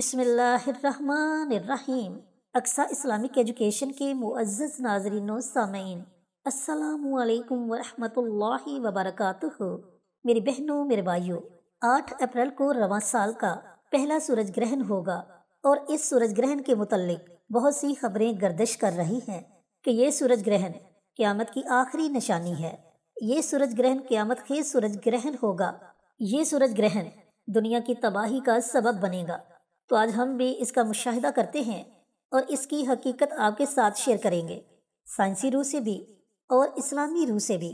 बसमीम Aqsa Islamic education के मुआज़ नाजरीन सामीन असलकम वरहमल वबरक मेरी बहनों मेरे भाइयों आठ अप्रैल को रवा साल का पहला सूरज ग्रहण होगा और इस सूरज ग्रहण के मुतलक बहुत सी खबरें गर्दिश कर रही हैं कि ये सूरज ग्रहण क़्यामत की आखिरी निशानी है ये सूरज ग्रहण क़्यामत खेज सूरज ग्रहण होगा ये सूरज ग्रहण दुनिया की तबाही का सबब बनेगा तो आज हम भी इसका मुशाहिदा करते हैं और इसकी हकीकत आपके साथ शेयर करेंगे साइंसी रूह से भी और इस्लामी रूह से भी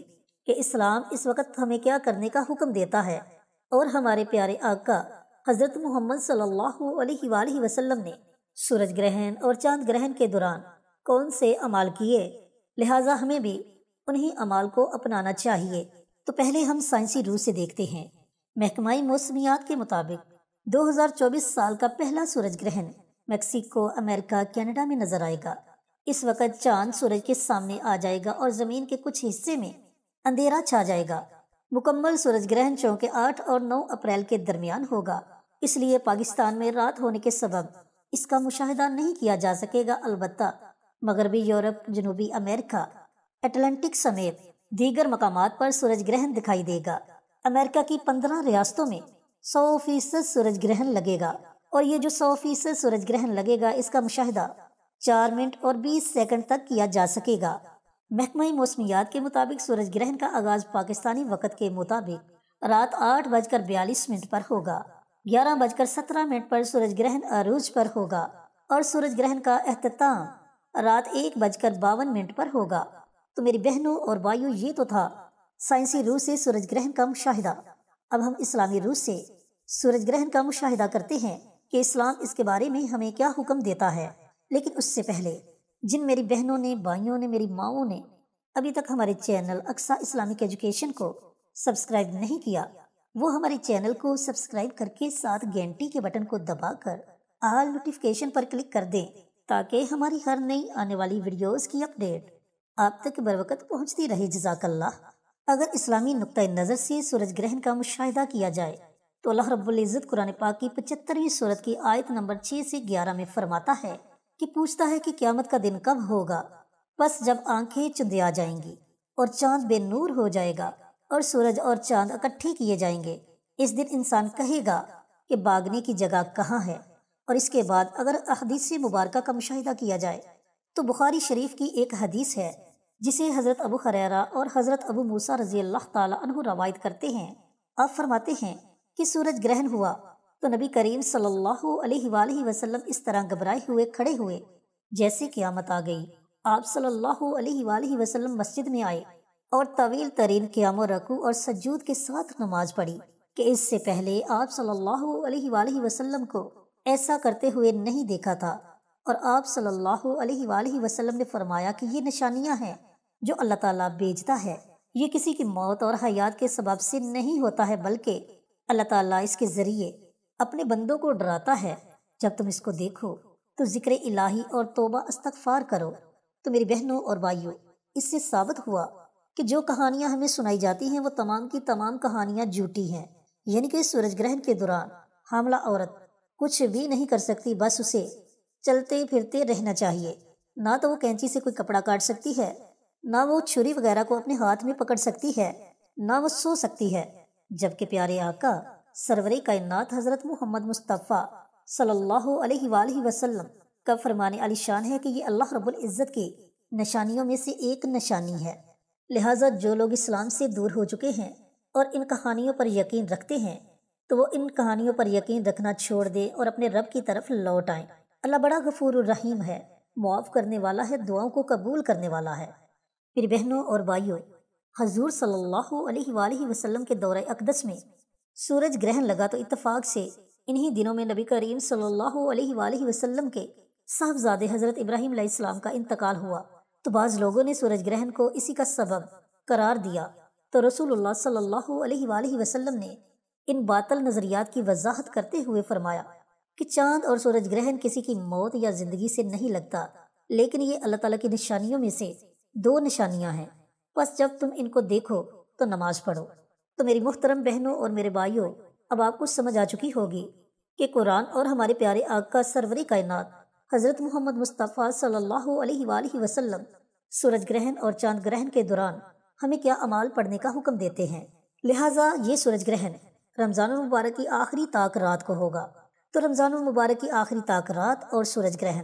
कि इस्लाम इस वक्त हमें क्या करने का हुक्म देता है और हमारे प्यारे आका हज़रत मोहम्मद सल्लल्लाहु अलैहि वसल्लम ने सूरज ग्रहण और चांद ग्रहण के दौरान कौन से अमाल किए लिहाजा हमें भी उन्ही अमाल को अपनाना चाहिए तो पहले हम साइंसी रूह से देखते हैं महकमाई मौसमियात के मुताबिक 2024 साल का पहला सूरज ग्रहण मेक्सिको अमेरिका कनाडा में नजर आएगा इस वक्त चांद सूरज के सामने आ जाएगा और जमीन के कुछ हिस्से में अंधेरा छा जाएगा मुकम्मल सूरज ग्रहण चौके आठ और नौ अप्रैल के दरमियान होगा इसलिए पाकिस्तान में रात होने के सबब इसका मुशाहिदा नहीं किया जा सकेगा अलबत् मगरबी यूरोप जनूबी अमेरिका अटलांटिक समेत दीगर मकाम पर सूरज ग्रहण दिखाई देगा अमेरिका की पंद्रह रियासतों में सौ फीसद सूरज ग्रहण लगेगा और ये जो सौ फीसद सूरज ग्रहण लगेगा इसका मुशाहिदा चार मिनट और बीस सेकंड तक किया जा सकेगा महकमा मौसमियात के मुताबिक सूरज ग्रहण का आगाज पाकिस्तानी वक्त के मुताबिक रात आठ बजकर बयालीस मिनट पर होगा ग्यारह बजकर सत्रह मिनट पर सूरज ग्रहण अरूज पर होगा और सूरज ग्रहण का अहतमाम रात एक बजकर बावन मिनट पर होगा तो मेरी बहनों और भाइयों ये तो था साइंसी रूह से सूरज ग्रहण का मुशाहिदा अब हम इस्लामी रूस से सूरज ग्रहण का मुशाहिदा करते हैं कि इस्लाम इसके बारे में हमें क्या हुक्म देता है लेकिन उससे पहले जिन मेरी बहनों ने भाइयों ने मेरी माओं ने अभी तक हमारे चैनल अक्सा इस्लामिक एजुकेशन को सब्सक्राइब नहीं किया वो हमारे चैनल को सब्सक्राइब करके साथ घंटी के बटन को दबाकर आल नोटिफिकेशन पर क्लिक कर दें ताकि हमारी हर नई आने वाली वीडियोस की अपडेट आप तक बरवकत पहुंचती पहुँचती रहे जजाकल्ला अगर इस्लामी नुक़ नज़र से सूरज ग्रहण का मुशाह किया जाए तो अल्लाह रब्ज़त कुरान पाक की पचहत्तरवीं सूरत की आयत नंबर छः से ग्यारह में फरमाता है कि पूछता है कि क्यामत का दिन कब होगा बस जब आंखें चुंदे आ जाएंगी और चांद बेनूर हो जाएगा और सूरज और चांद इकट्ठे किए जाएंगे इस दिन इंसान कहेगा कि बागने की जगह कहाँ है और इसके बाद अगर अहदीस मुबारक का मुशाह किया जाए तो बुखारी शरीफ की एक हदीस है जिसे हज़रत अबू हरेरा और हज़रत अबू मूसा रजी अल्लाह तु रवायत करते हैं आप फरमाते हैं कि सूरज ग्रहण हुआ तो नबी करीम सल्लल्लाहु अलैहि वसल्लम इस तरह घबराए हुए खड़े हुए जैसे क़्यामत आ गई आप सल्लल्लाहु अलैहि वसल्लम मस्जिद में आए और तवील तरीन क्याम रकू और सजूद के साथ नमाज पढ़ी कि इससे पहले आप सल्लल्लाहु अलैहि वसल्लम को ऐसा करते हुए नहीं देखा था और आप सल्लल्लाहु अलैहि वसल्लम ने फरमाया कि ये निशानियां हैं जो अल्लाह ताला भेजता है ये किसी की मौत और हयात के सबब से नहीं होता है बल्कि अल्लाह ताला इसके ज़रिए अपने बंदों को डराता है जब तुम इसको देखो तो ज़िक्र इलाही और तोबा इस्तगफार करो तो मेरी बहनों और भाइयों इससे साबित हुआ कि जो कहानियाँ हमें सुनाई जाती हैं वो तमाम की तमाम कहानियाँ झूठी हैं यानी कि सूरज ग्रहण के दौरान हामला औरत कुछ भी नहीं कर सकती बस उसे चलते फिरते रहना चाहिए ना तो वो कैंची से कोई कपड़ा काट सकती है ना वो छुरी वगैरह को अपने हाथ में पकड़ सकती है ना वो सो सकती है जबकि प्यारे आका सरवरे कायनात हजरत मोहम्मद मुस्तफ़ा सल्लल्लाहु अलैहि वसल्लम का फरमान शान है कि ये अल्लाह रब्बुल इज़्ज़त की निशानियों में से एक निशानी है लिहाजा जो लोग इस्लाम से दूर हो चुके हैं और इन कहानियों पर यकीन रखते हैं तो वो इन कहानियों पर यकीन रखना छोड़ दें और अपने रब की तरफ लौट आए अल्लाह बड़ा गफूर रहीम है मुआफ़ करने वाला है दुआओं को कबूल करने वाला है फिर बहनों और भाइयों हजूर सल्लल्लाहु अलैहि वसल्लम के दौरे अकदस में सूरज ग्रहण लगा तो इतफ़ाक से इन्हीं दिनों में नबी करीम सल्लल्लाहु अलैहि वसल्लम के साहबजादे हज़रत इब्राहिम अलैहिस्सलाम का इंतकाल हुआ तो बाज़ लोगों ने सूरज ग्रहण को इसी का सबब करार दिया तो रसूलुल्लाह सल्लल्लाहु अलैहि वसल्लम ने इन बातल नज़रियात की वजाहत करते हुए फरमाया कि चांद और सूरज ग्रहण किसी की मौत या जिंदगी से नहीं लगता लेकिन ये अल्लाह ताला की निशानियों में से दो निशानियां हैं बस जब तुम इनको देखो तो नमाज पढ़ो तो मेरी मुख्तरम बहनों और मेरे भाइयों अब आपको समझ आ चुकी होगी कि कुरान और हमारे प्यारे आग का सरवरी कायनात हज़रत मोहम्मद मुस्तफ़ा सल्लल्लाहु अलैहि वसल्लम सूरज ग्रहण और चांद ग्रहण के दौरान हमें क्या अमाल पढ़ने का हुक्म देते हैं लिहाजा ये सूरज ग्रहण रमज़ान मुबारक की आखिरी ताक रात को होगा तो रमज़ान मुबारक की आखिरी ताक रात और सूरज ग्रहण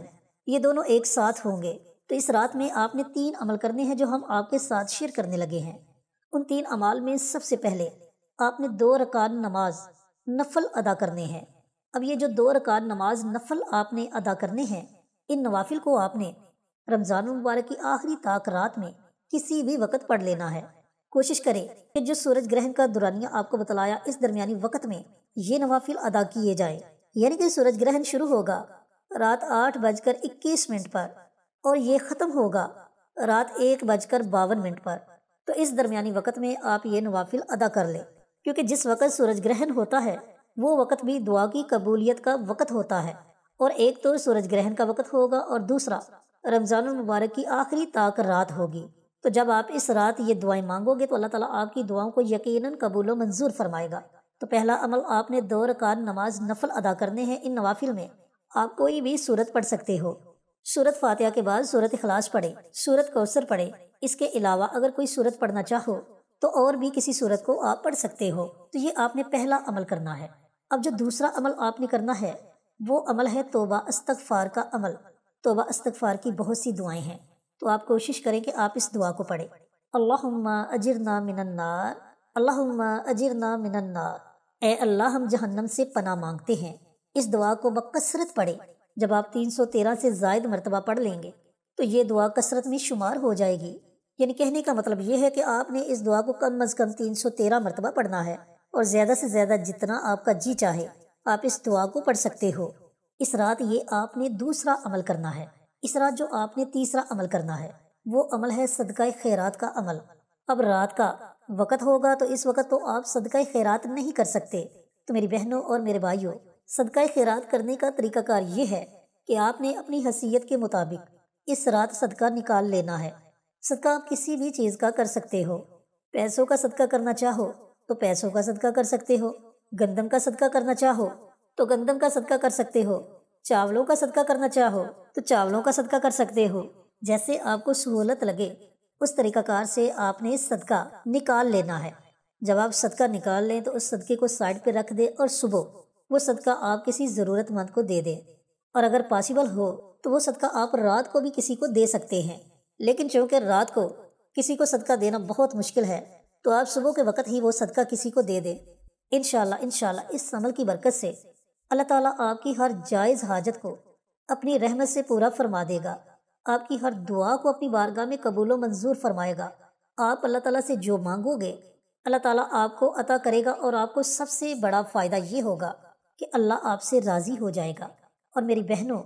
ये दोनों एक साथ होंगे तो इस रात में आपने तीन अमल करने हैं जो हम आपके साथ शेयर करने लगे हैं उन तीन अमाल में सबसे पहले आपने दो रकान नमाज नफल अदा करने हैं अब ये जो दो रकान नमाज नफल आपने अदा करने हैं इन नवाफिल को आपने रमज़ान मुबारक की आखिरी ताक रात में किसी भी वक्त पढ़ लेना है कोशिश करें कि जो सूरज ग्रहण का दुरानिया आपको बताया इस दरमियानी वक्त में ये नवाफिल अदा किए जाएं यानी कि सूरज ग्रहण शुरू होगा रात आठ बजकर इक्कीस मिनट पर और ये ख़त्म होगा रात एक बजकर बावन मिनट पर तो इस दरमियानी वक्त में आप ये नवाफिल अदा कर लें क्योंकि जिस वक़्त सूरज ग्रहण होता है वो वक़्त भी दुआ की कबूलियत का वक़्त होता है और एक तो सूरज ग्रहण का वक़्त होगा और दूसरा रमज़ान मुबारक की आखिरी ताक रात होगी तो जब आप इस रात ये दुआएं मांगोगे तो अल्लाह ताला आपकी दुआओं को यकीनन कबूल मंजूर फरमाएगा तो पहला अमल आपने दो रकान नमाज नफल अदा करने हैं इन नवाफिल में आप कोई भी सूरत पढ़ सकते हो सूरत फातिहा के बाद सूरत अखलास पढ़े सूरत कौसर पढ़े इसके अलावा अगर कोई सूरत पढ़ना चाहो तो और भी किसी सूरत को आप पढ़ सकते हो तो ये आपने पहला अमल करना है अब जो दूसरा अमल आपने करना है वो अमल है तोबा अस्तगफार का अमल तोबा अस्तगफार की बहुत सी दुआएं हैं तो आप कोशिश करें कि आप इस दुआ को पढ़ें अल्लाह अजर ना मिनन्नार अल्लाह अजर ना मिनन्नार ए अल्लाह हम जहन्नम से पना मांगते हैं इस दुआ को बकसरत पढ़े जब आप 313 से जायद मरतबा पढ़ लेंगे तो ये दुआ कसरत में शुमार हो जाएगी यानी कहने का मतलब ये है कि आपने इस दुआ को कम अज़ कम तेरह मरतबा पढ़ना है और ज़्यादा से ज़्यादा जितना आपका जी चाहे आप इस दुआ को पढ़ सकते हो इस रात ये आपने दूसरा अमल करना है इस रात जो आपने तीसरा अमल करना है वो अमल है सदका खैरात का अमल अब रात का वक़्त होगा तो इस वक्त तो आप सदका खैरात नहीं कर सकते तो मेरी बहनों और मेरे भाइयों सदका खैरात करने का तरीकाकार ये है कि आपने अपनी हसीयत के मुताबिक इस रात सदका निकाल लेना है सदका आप किसी भी चीज़ का कर सकते हो पैसों का सदका करना चाहो तो पैसों का सदका कर सकते हो गंदम का सदका करना चाहो तो गंदम का सदका कर सकते हो चावलों का सदका करना चाहो तो चावलों का सदका कर सकते हो जैसे आपको सहूलत लगे उस तरीकाकार से आपने सदका निकाल लेना है जब आप सदका निकाल लें तो उस सदके को साइड पर रख दें और सुबह वो सदका आप किसी ज़रूरतमंद को दे दें और अगर पॉसिबल हो तो वो सदका आप रात को भी किसी को दे सकते हैं लेकिन चूँकि रात को किसी को सदका देना बहुत मुश्किल है तो आप सुबह के वक्त ही वो सदका किसी को दे दें इन शाला इस अमल की बरकत से अल्लाह ताला आपकी हर जायज़ हाजत को अपनी रहमत से पूरा फरमा देगा आपकी हर दुआ को अपनी बारगाह में कबूल मंजूर फरमाएगा आप अल्लाह ताला से जो मांगोगे अल्लाह ताला आपको अता करेगा और आपको सबसे बड़ा फ़ायदा ये होगा कि अल्लाह आपसे राज़ी हो जाएगा और मेरी बहनों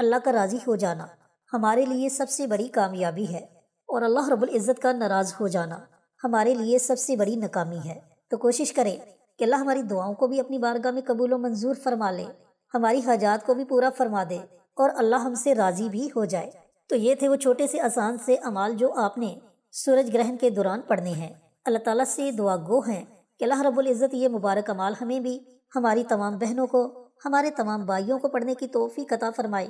अल्लाह का राज़ी हो जाना हमारे लिए सबसे बड़ी कामयाबी है और अल्लाह रब्बुल इज़्ज़त का नाराज़ हो जाना हमारे लिए सबसे बड़ी नाकामी है तो कोशिश करें कि अल्लाह हमारी दुआओं को भी अपनी बारगाह में कबूल मंजूर फरमा ले हमारी हजात को भी पूरा फरमा दे और अल्लाह हमसे राज़ी भी हो जाए तो ये थे वो छोटे से आसान से अमाल जो आपने सूरज ग्रहण के दौरान पढ़ने हैं अल्लाह ताला से दुआ गो हैं कि अल्लाह रब्बुल इज़्ज़त ये मुबारक अमाल हमें भी हमारी तमाम बहनों को हमारे तमाम भाइयों को पढ़ने की तोहफी कता फरमाए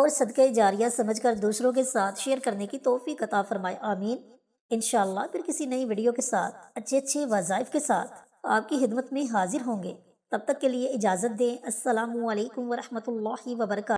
और सदक़ जारिया समझ कर दूसरों के साथ शेयर करने की तोहफी कता फरमाए आमीन इन फिर किसी नई वीडियो के साथ अच्छे अच्छे वज़ाइफ के साथ आपकी खिदमत में हाजिर होंगे तब तक के लिए इजाज़त दें असल वरहमल वर्का